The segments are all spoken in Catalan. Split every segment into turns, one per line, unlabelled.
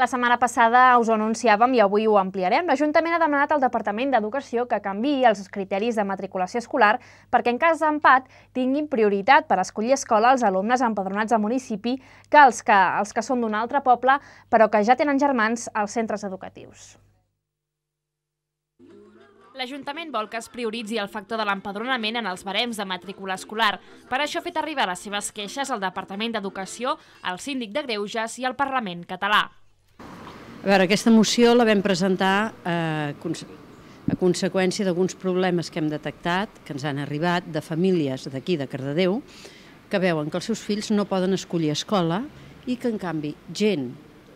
La setmana passada us ho anunciàvem i avui ho ampliarem. L'Ajuntament ha demanat al Departament d'Educació que canviï els criteris de matriculació escolar perquè en cas d'empat tinguin prioritat per escollir escola els alumnes empadronats al municipi que els que, els que són d'un altre poble però que ja tenen germans als centres educatius. L'Ajuntament vol que es prioritzi el factor de l'empadronament en els barems de matrícula escolar. Per això ha fet arribar les seves queixes al Departament d'Educació, al síndic de Greuges i al Parlament català.
A veure, aquesta moció la vam presentar eh, a conseqüència d'alguns problemes que hem detectat, que ens han arribat, de famílies d'aquí, de Cardedeu, que veuen que els seus fills no poden escollir escola i que, en canvi, gent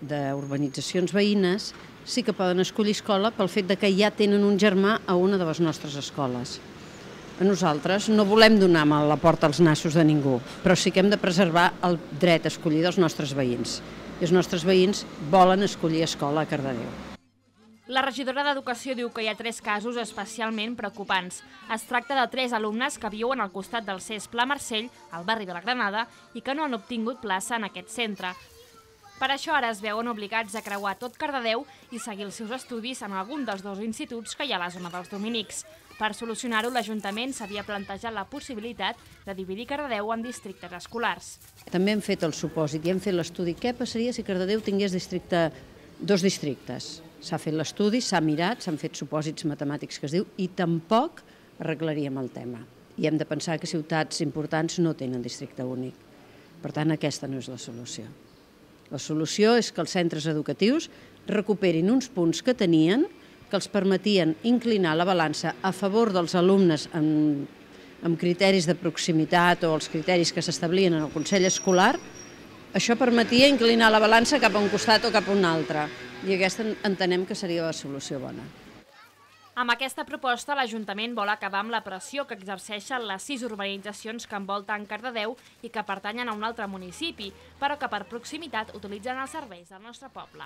d'urbanitzacions veïnes sí que poden escollir escola pel fet de que ja tenen un germà a una de les nostres escoles. Nosaltres no volem donar mal la porta als nassos de ningú, però sí que hem de preservar el dret a escollir dels nostres veïns i els nostres veïns volen escollir escola a Cardedeu.
La regidora d'Educació diu que hi ha tres casos especialment preocupants. Es tracta de tres alumnes que viuen al costat del CES Pla Marcell, al barri de la Granada, i que no han obtingut plaça en aquest centre. Per això ara es veuen obligats a creuar tot Cardedeu i seguir els seus estudis en algun dels dos instituts que hi ha a la zona dels Dominics. Per solucionar-ho, l'Ajuntament s'havia plantejat la possibilitat de dividir Cardedeu en districtes escolars.
També hem fet el supòsit i hem fet l'estudi què passaria si Cardedeu tingués districte, dos districtes. S'ha fet l'estudi, s'ha mirat, s'han fet supòsits matemàtics que es diu i tampoc arreglaríem el tema. I hem de pensar que ciutats importants no tenen districte únic. Per tant, aquesta no és la solució. La solució és que els centres educatius recuperin uns punts que tenien, que els permetien inclinar la balança a favor dels alumnes amb, amb criteris de proximitat o els criteris que s'establien en el Consell Escolar, això permetia inclinar la balança cap a un costat o cap a un altre, i aquesta entenem que seria la solució bona.
Amb aquesta proposta, l'Ajuntament vol acabar amb la pressió que exerceixen les sis urbanitzacions que envolten Cardedeu i que pertanyen a un altre municipi, però que per proximitat utilitzen els serveis del nostre poble.